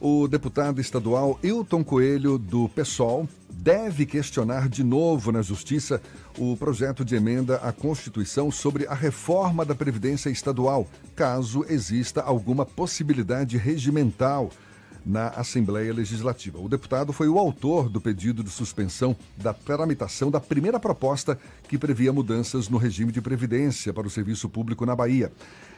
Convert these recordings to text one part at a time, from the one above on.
o deputado estadual Hilton Coelho, do PSOL, deve questionar de novo na Justiça o projeto de emenda à Constituição sobre a reforma da Previdência Estadual, caso exista alguma possibilidade regimental na Assembleia Legislativa. O deputado foi o autor do pedido de suspensão da tramitação da primeira proposta que previa mudanças no regime de previdência para o serviço público na Bahia.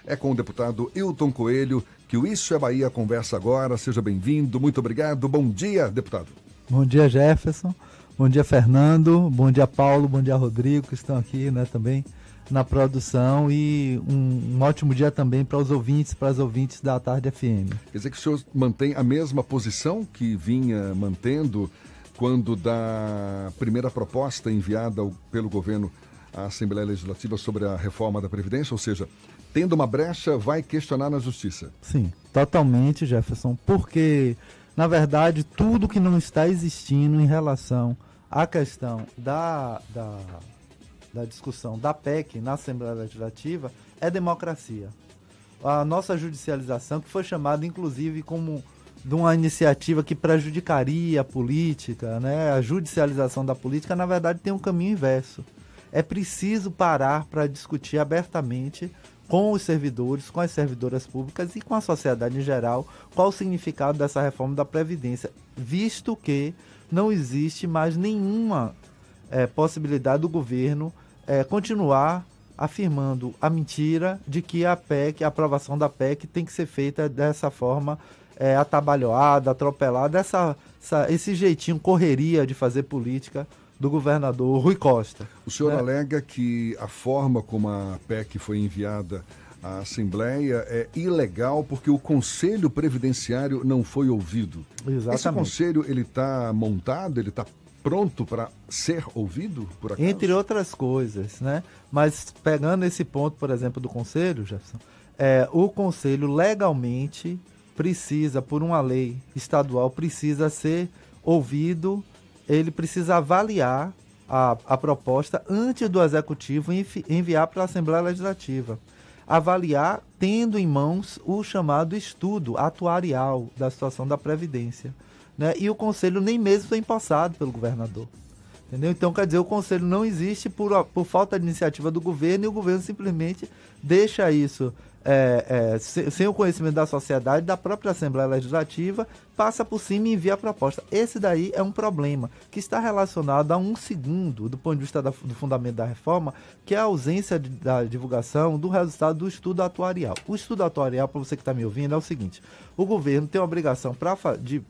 É com o deputado Hilton Coelho que o Isso é Bahia conversa agora. Seja bem-vindo, muito obrigado. Bom dia, deputado. Bom dia, Jefferson. Bom dia, Fernando. Bom dia, Paulo. Bom dia, Rodrigo, que estão aqui né, também na produção e um, um ótimo dia também para os ouvintes, para as ouvintes da Tarde FM. Quer dizer que o senhor mantém a mesma posição que vinha mantendo quando da primeira proposta enviada pelo governo à Assembleia Legislativa sobre a reforma da Previdência, ou seja, tendo uma brecha, vai questionar na Justiça. Sim, totalmente, Jefferson, porque, na verdade, tudo que não está existindo em relação à questão da, da da discussão da PEC na Assembleia Legislativa é democracia. A nossa judicialização, que foi chamada inclusive como de uma iniciativa que prejudicaria a política, né? a judicialização da política, na verdade tem um caminho inverso. É preciso parar para discutir abertamente com os servidores, com as servidoras públicas e com a sociedade em geral qual o significado dessa reforma da Previdência, visto que não existe mais nenhuma é, possibilidade do governo é, continuar afirmando a mentira de que a PEC, a aprovação da PEC tem que ser feita dessa forma é, atabalhoada, atropelada, essa, essa, esse jeitinho correria de fazer política do governador Rui Costa. O senhor né? alega que a forma como a PEC foi enviada à Assembleia é ilegal porque o Conselho Previdenciário não foi ouvido. Exatamente. Esse conselho ele está montado, ele está pronto para ser ouvido, por acaso? Entre outras coisas, né? Mas pegando esse ponto, por exemplo, do conselho, Jefferson, é, o conselho legalmente precisa, por uma lei estadual, precisa ser ouvido, ele precisa avaliar a, a proposta antes do executivo envi enviar para a Assembleia Legislativa. Avaliar tendo em mãos o chamado estudo atuarial da situação da Previdência. Né? E o conselho nem mesmo foi empossado pelo governador. Entendeu? Então, quer dizer, o conselho não existe por, por falta de iniciativa do governo e o governo simplesmente deixa isso é, é, sem, sem, o conhecimento da sociedade, da própria Assembleia Legislativa, passa por cima e envia a proposta. Esse daí é um problema que está relacionado a um segundo, do ponto de vista da, do fundamento da reforma, que é a ausência de, da divulgação do resultado do estudo atuarial. O estudo atuarial, para você que está me ouvindo, é o seguinte: o governo tem a obrigação pra, de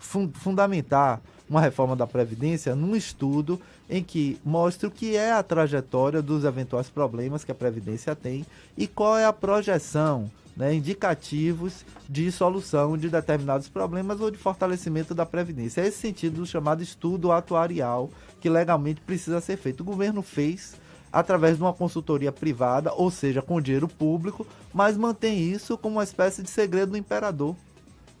fundamentar uma reforma da Previdência num estudo em que mostre o que é a trajetória dos eventuais problemas que a Previdência tem e qual é a projeção, né, indicativos de solução de determinados problemas ou de fortalecimento da Previdência. É esse sentido do chamado estudo atuarial que legalmente precisa ser feito. O governo fez através de uma consultoria privada, ou seja, com dinheiro público, mas mantém isso como uma espécie de segredo do imperador.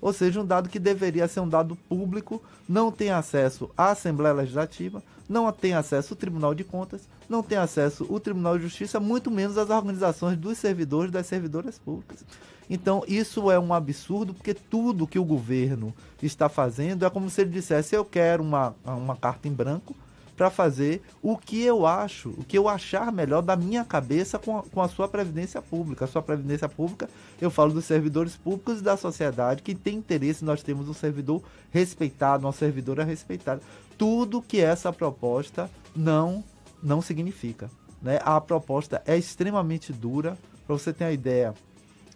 Ou seja, um dado que deveria ser um dado público, não tem acesso à Assembleia Legislativa, não tem acesso ao Tribunal de Contas, não tem acesso o Tribunal de Justiça, muito menos as organizações dos servidores das servidoras públicas. Então, isso é um absurdo, porque tudo que o governo está fazendo é como se ele dissesse: eu quero uma, uma carta em branco, para fazer o que eu acho, o que eu achar melhor da minha cabeça com a, com a sua previdência pública. A sua previdência pública, eu falo dos servidores públicos e da sociedade que tem interesse, nós temos um servidor respeitado, uma servidora respeitada. Tudo que essa proposta não não significa, né? A proposta é extremamente dura, para você ter a ideia.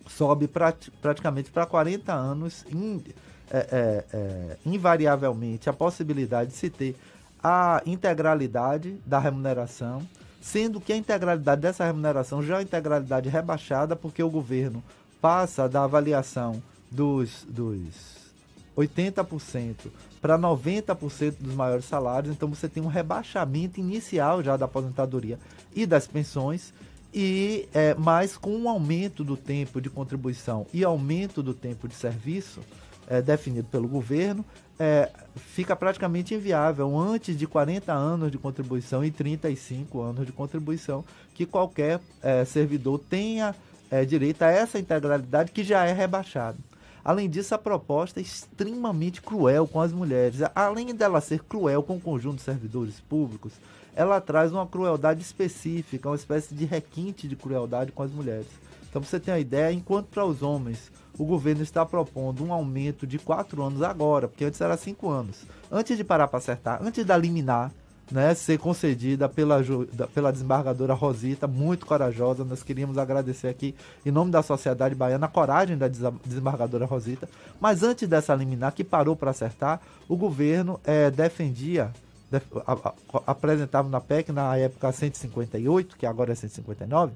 Sobe praticamente para 40 anos, in, é, é, é, invariavelmente, a possibilidade de se ter a integralidade da remuneração, sendo que a integralidade dessa remuneração já é integralidade rebaixada, porque o governo passa da avaliação dos, dos 80% para 90% dos maiores salários, então você tem um rebaixamento inicial já da aposentadoria e das pensões, e é, eh, mas com um aumento do tempo de contribuição e aumento do tempo de serviço, é, definido pelo governo, é, fica praticamente inviável antes de 40 anos de contribuição e 35 anos de contribuição que qualquer é, servidor tenha é, direito a essa integralidade que já é rebaixado. Além disso, a proposta é extremamente cruel com as mulheres. Além dela ser cruel com o conjunto de servidores públicos, ela traz uma crueldade específica, uma espécie de requinte de crueldade com as mulheres. Então você tem a ideia, enquanto para os homens o governo está propondo um aumento de 4 anos agora, porque antes era 5 anos. Antes de parar para acertar, antes da liminar, né, ser concedida pela, pela desembargadora Rosita, muito corajosa. Nós queríamos agradecer aqui, em nome da sociedade baiana, a coragem da desembargadora Rosita. Mas antes dessa liminar, que parou para acertar, o governo é, defendia, def, a, a, apresentava na PEC, na época 158, que agora é 159,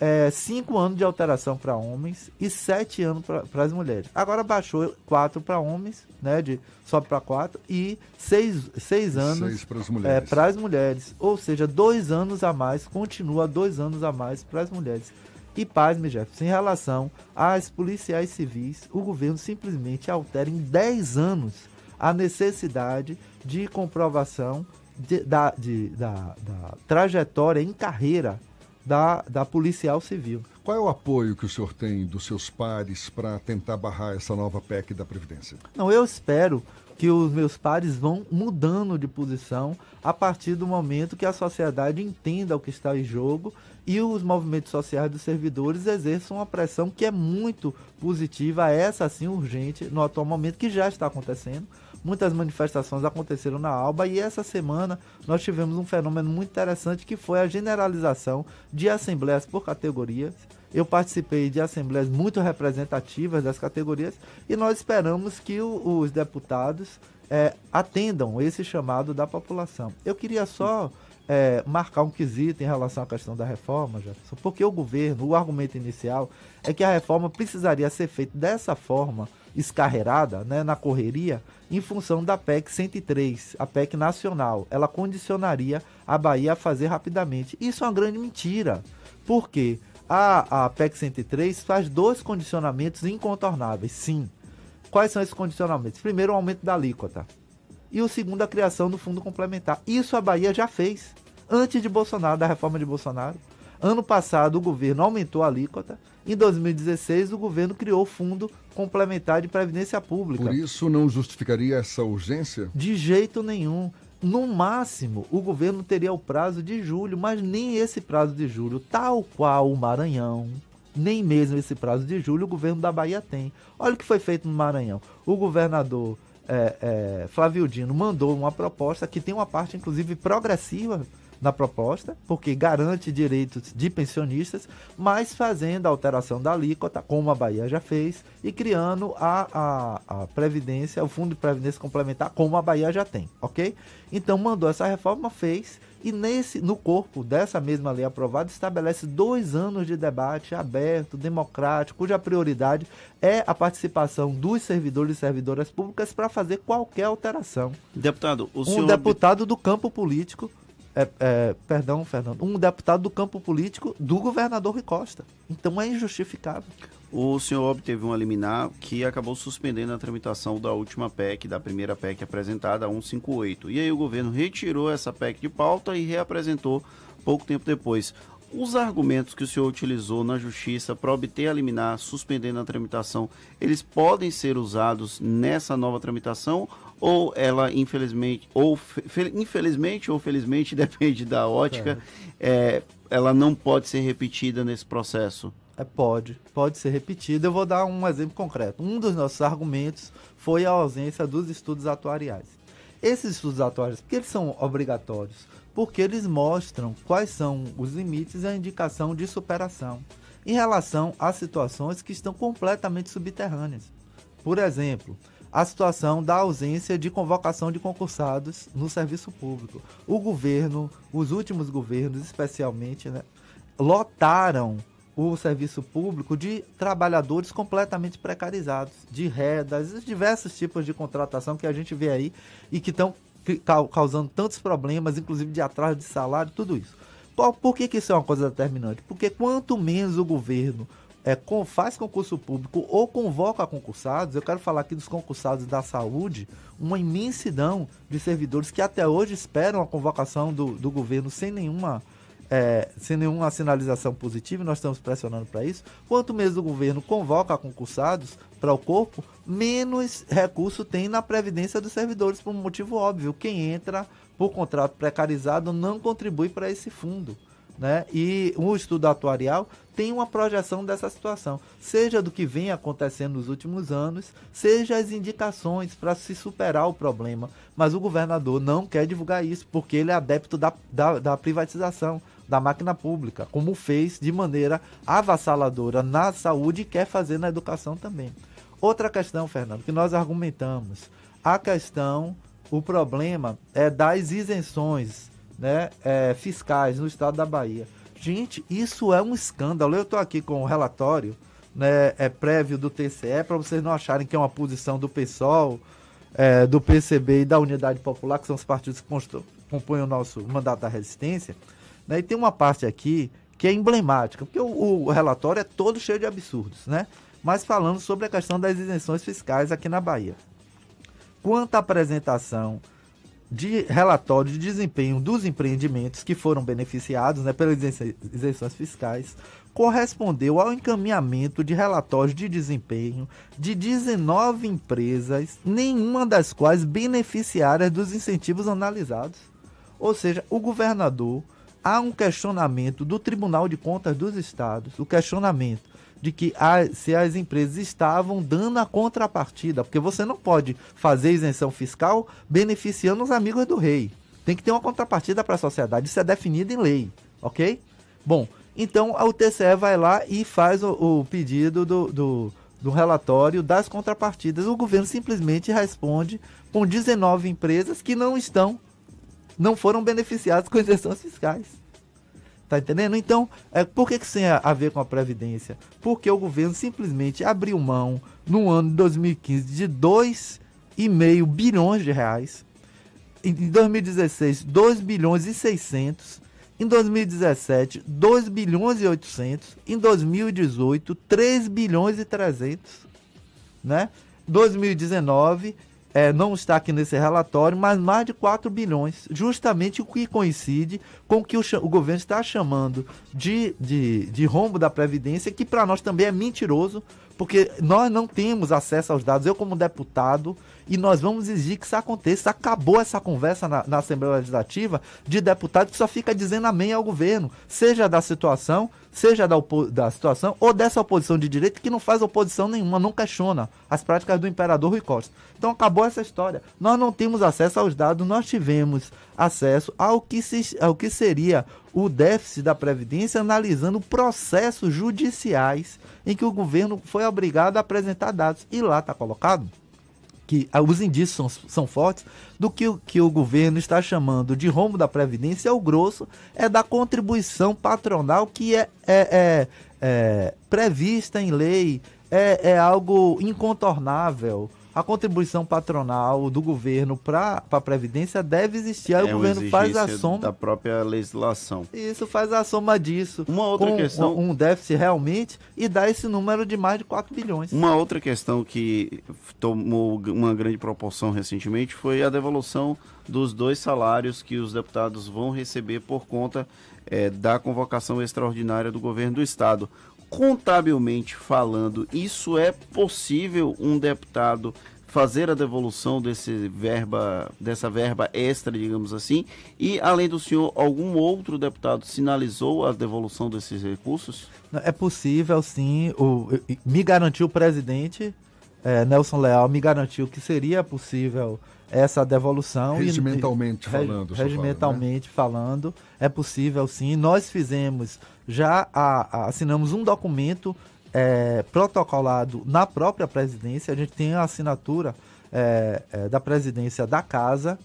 é, cinco anos de alteração para homens e sete anos para as mulheres. Agora baixou quatro para homens, né? De, sobe para quatro e seis, seis anos para as é, mulheres. É, mulheres. Ou seja, dois anos a mais, continua dois anos a mais para as mulheres. E pasme, Jefferson, em relação às policiais civis, o governo simplesmente altera em 10 anos a necessidade de comprovação de, da, de, da, da trajetória em carreira da, da policial civil. Qual é o apoio que o senhor tem dos seus pares para tentar barrar essa nova PEC da Previdência? Não, eu espero que os meus pares vão mudando de posição a partir do momento que a sociedade entenda o que está em jogo e os movimentos sociais dos servidores exerçam uma pressão que é muito positiva, essa sim urgente, no atual momento que já está acontecendo. Muitas manifestações aconteceram na Alba e essa semana nós tivemos um fenômeno muito interessante que foi a generalização de assembleias por categorias eu participei de assembleias muito representativas das categorias e nós esperamos que o, os deputados é, atendam esse chamado da população. Eu queria só é, marcar um quesito em relação à questão da reforma, Jefferson, porque o governo, o argumento inicial é que a reforma precisaria ser feita dessa forma escarreirada, né, na correria, em função da PEC 103, a PEC nacional. Ela condicionaria a Bahia a fazer rapidamente. Isso é uma grande mentira. Por quê? Porque a, a PEC 103 faz dois condicionamentos incontornáveis, sim. Quais são esses condicionamentos? Primeiro, o aumento da alíquota. E o segundo, a criação do fundo complementar. Isso a Bahia já fez, antes de Bolsonaro, da reforma de Bolsonaro. Ano passado, o governo aumentou a alíquota. Em 2016, o governo criou o Fundo Complementar de Previdência Pública. Por isso, não justificaria essa urgência? De jeito nenhum. No máximo, o governo teria o prazo de julho, mas nem esse prazo de julho, tal qual o Maranhão, nem mesmo esse prazo de julho o governo da Bahia tem. Olha o que foi feito no Maranhão. O governador é, eh, é, eh, Flávio Dino mandou uma proposta que tem uma parte, inclusive, progressiva na proposta, porque garante direitos de pensionistas, mas fazendo a alteração da alíquota, como a Bahia já fez, e criando a, a, a Previdência, o Fundo de Previdência Complementar, como a Bahia já tem, ok? Então mandou essa reforma, fez, e nesse, no corpo dessa mesma lei aprovada, estabelece dois anos de debate aberto, democrático, cuja prioridade é a participação dos servidores e servidoras públicas para fazer qualquer alteração. Deputado, o um deputado do campo político é, é, perdão, Fernando, um deputado do campo político do governador Rui Costa. Então é injustificável. O senhor obteve um liminar que acabou suspendendo a tramitação da última PEC, da primeira PEC apresentada, a 158. E aí o governo retirou essa PEC de pauta e reapresentou pouco tempo depois. Os argumentos que o senhor utilizou na justiça para obter a liminar, suspendendo a tramitação, eles podem ser usados nessa nova tramitação ou ela infelizmente ou fe, infelizmente ou felizmente depende da ótica, é. É, ela não pode ser repetida nesse processo. É, pode, pode ser repetida. Eu vou dar um exemplo concreto. Um dos nossos argumentos foi a ausência dos estudos atuariais. Esses estudos atuariais, porque eles são obrigatórios, porque eles mostram quais são os limites e a indicação de superação em relação a situações que estão completamente subterrâneas. Por exemplo, a situação da ausência de convocação de concursados no serviço público. O governo, os últimos governos especialmente, né, lotaram o serviço público de trabalhadores completamente precarizados, de redas, diversos tipos de contratação que a gente vê aí e que estão causando tantos problemas, inclusive de atraso de salário, tudo isso. Por que, que isso é uma coisa determinante? Porque quanto menos o governo é, com, faz concurso público ou convoca concursados, eu quero falar aqui dos concursados da saúde, uma imensidão de servidores que até hoje esperam a convocação do, do governo sem nenhuma. É, sem nenhuma sinalização positiva, nós estamos pressionando para isso. Quanto menos o governo convoca concursados para o corpo, menos recurso tem na previdência dos servidores, por um motivo óbvio. Quem entra por contrato precarizado não contribui para esse fundo né? E um estudo atuarial tem uma projeção dessa situação, seja do que vem acontecendo nos últimos anos, seja as indicações para se superar o problema. Mas o governador não quer divulgar isso, porque ele é adepto da, da, da privatização da máquina pública, como fez de maneira avassaladora na saúde e quer fazer na educação também. Outra questão, Fernando, que nós argumentamos, a questão, o problema é das isenções né, é, fiscais no estado da Bahia. Gente, isso é um escândalo. Eu estou aqui com o um relatório né, é prévio do TCE para vocês não acharem que é uma posição do PSOL, é, do PCB e da Unidade Popular, que são os partidos que compõem o nosso mandato da resistência. Né, e tem uma parte aqui que é emblemática, porque o, o relatório é todo cheio de absurdos, né? Mas falando sobre a questão das isenções fiscais aqui na Bahia. Quanto à apresentação de relatório de desempenho dos empreendimentos que foram beneficiados né, pelas isenções fiscais correspondeu ao encaminhamento de relatórios de desempenho de 19 empresas, nenhuma das quais beneficiárias dos incentivos analisados. Ou seja, o governador há um questionamento do Tribunal de Contas dos Estados, o questionamento de que a, se as empresas estavam dando a contrapartida, porque você não pode fazer isenção fiscal beneficiando os amigos do rei. Tem que ter uma contrapartida para a sociedade, isso é definido em lei, ok? Bom, então o TCE vai lá e faz o, o pedido do, do, do, relatório das contrapartidas. O governo simplesmente responde com 19 empresas que não estão, não foram beneficiadas com isenções fiscais. Tá entendendo? Então, é, por que, que isso tem a, ver com a Previdência? Porque o governo simplesmente abriu mão, no ano de 2015, de 2,5 bilhões de reais. Em 2016, 2 bilhões e 600. Em 2017, 2 bilhões e 800. Em 2018, 3 bilhões e 300. Né? 2019, é, não está aqui nesse relatório, mas mais de 4 bilhões, justamente o que coincide com o que o, o governo está chamando de, de, de rombo da Previdência, que para nós também é mentiroso, porque nós não temos acesso aos dados, eu como deputado, e nós vamos exigir que isso aconteça. Acabou essa conversa na, na Assembleia Legislativa de deputado que só fica dizendo amém ao governo, seja da situação, seja da, da situação, ou dessa oposição de direito que não faz oposição nenhuma, não questiona as práticas do imperador Rui Costa. Então acabou essa história. Nós não temos acesso aos dados, nós tivemos acesso ao que, se, ao que seria o déficit da Previdência, analisando processos judiciais em que o governo foi é obrigado a apresentar dados. E lá está colocado que ah, os indícios são, são fortes do que, o, que o governo está chamando de rombo da Previdência, o grosso é da contribuição patronal que é, é, é, é prevista em lei, é, é algo incontornável a contribuição patronal do governo para a Previdência deve existir. Aí é o governo faz a soma. da própria legislação. Isso, faz a soma disso. Uma outra com questão. Um déficit realmente e dá esse número de mais de 4 bilhões. Uma outra questão que tomou uma grande proporção recentemente foi a devolução dos dois salários que os deputados vão receber por conta é, da convocação extraordinária do governo do Estado contabilmente falando, isso é possível um deputado fazer a devolução desse verba, dessa verba extra, digamos assim? E além do senhor, algum outro deputado sinalizou a devolução desses recursos? É possível, sim. O, me garantiu o presidente é, Nelson Leal me garantiu que seria possível essa devolução. Regimentalmente e, falando. Né? regimentalmente né? falando, é possível sim. Nós fizemos, já a, a, assinamos um documento é, protocolado na própria presidência, a gente tem a assinatura é, é, da presidência da casa,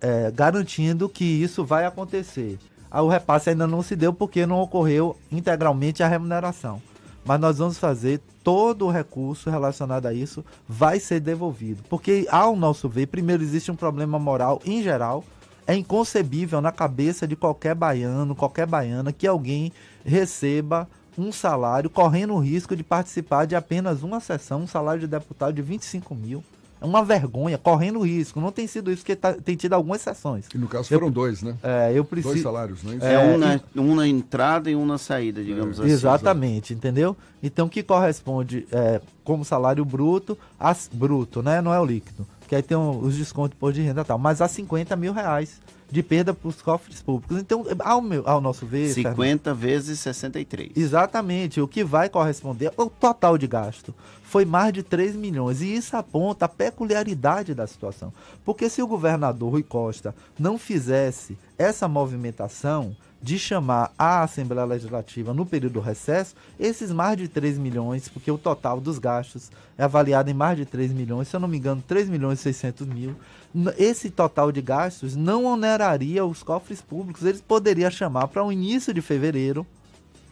é, garantindo que isso vai acontecer. Ah, o repasse ainda não se deu porque não ocorreu integralmente a remuneração mas nós vamos fazer todo o recurso relacionado a isso vai ser devolvido. Porque, ao nosso ver, primeiro existe um problema moral em geral. É inconcebível na cabeça de qualquer baiano, qualquer baiana, que alguém receba um salário correndo o risco de participar de apenas uma sessão, um salário de deputado de 25 mil. É uma vergonha, correndo risco. Não tem sido isso, porque tá, tem tido algumas sessões. E no caso foram eu, dois, né? É, eu preciso. Dois salários, né? É, é um, é, na, um, na, entrada e um na saída, digamos é. assim. Exatamente, entendeu? Então, que corresponde é, como salário bruto, as, bruto, né? Não é o líquido. Que aí tem um, os descontos por de renda e tal. Mas a 50 mil reais de perda para os cofres públicos. Então, ao, meu, ao nosso ver. 50 Fernando, vezes 63. Exatamente, o que vai corresponder ao total de gasto. Foi mais de 3 milhões. E isso aponta a peculiaridade da situação. Porque se o governador Rui Costa não fizesse essa movimentação de chamar a Assembleia Legislativa no período do recesso, esses mais de 3 milhões, porque o total dos gastos é avaliado em mais de 3 milhões, se eu não me engano, 3 milhões e 600 mil, esse total de gastos não oneraria os cofres públicos, eles poderiam chamar para o início de fevereiro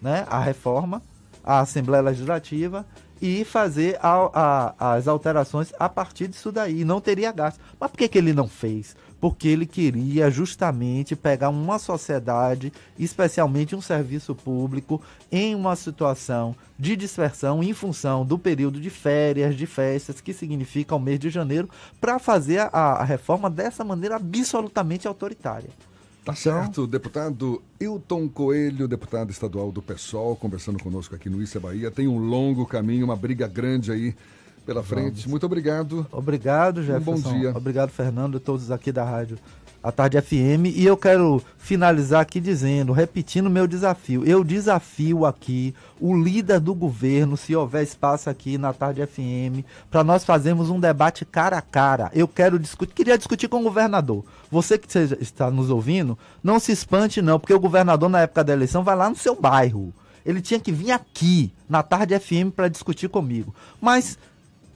né, a reforma, a Assembleia Legislativa, e fazer a, a, as alterações a partir disso daí. Não teria gasto. Mas por que, que ele não fez? porque ele queria justamente pegar uma sociedade, especialmente um serviço público, em uma situação de dispersão em função do período de férias, de festas, que significa o mês de janeiro, para fazer a, a, reforma dessa maneira absolutamente autoritária. Tá certo, deputado Hilton Coelho, deputado estadual do PSOL, conversando conosco aqui no Isa é Bahia. Tem um longo caminho, uma briga grande aí pela frente. Vamos. Muito obrigado. Obrigado, Jefferson. Um bom dia. Obrigado, Fernando, e todos aqui da rádio à tarde FM. E eu quero finalizar aqui dizendo, repetindo meu desafio. Eu desafio aqui o líder do governo, se houver espaço aqui na tarde FM, para nós fazermos um debate cara a cara. Eu quero discutir, queria discutir com o governador. Você que seja, está nos ouvindo, não se espante não, porque o governador na época da eleição vai lá no seu bairro. Ele tinha que vir aqui na tarde FM para discutir comigo. Mas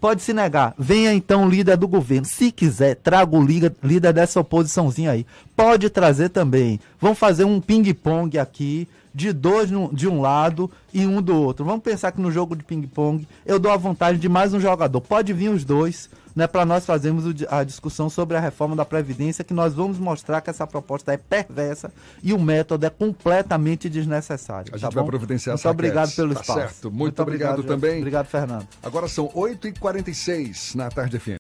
pode se negar. Venha então líder do governo. Se quiser, traga o líder, líder dessa oposiçãozinha aí. Pode trazer também. Vamos fazer um ping-pong aqui, de dois no, de um lado e um do outro. Vamos pensar que no jogo de ping-pong eu dou a vantagem de mais um jogador. Pode vir os dois né, para nós fazermos a discussão sobre a reforma da Previdência, que nós vamos mostrar que essa proposta é perversa e o método é completamente desnecessário. A tá gente tá vai bom? providenciar Muito obrigado pelo tá espaço. Certo. Muito, Muito obrigado, obrigado, também. Obrigado, Fernando. Agora são 8h46 na tarde FM.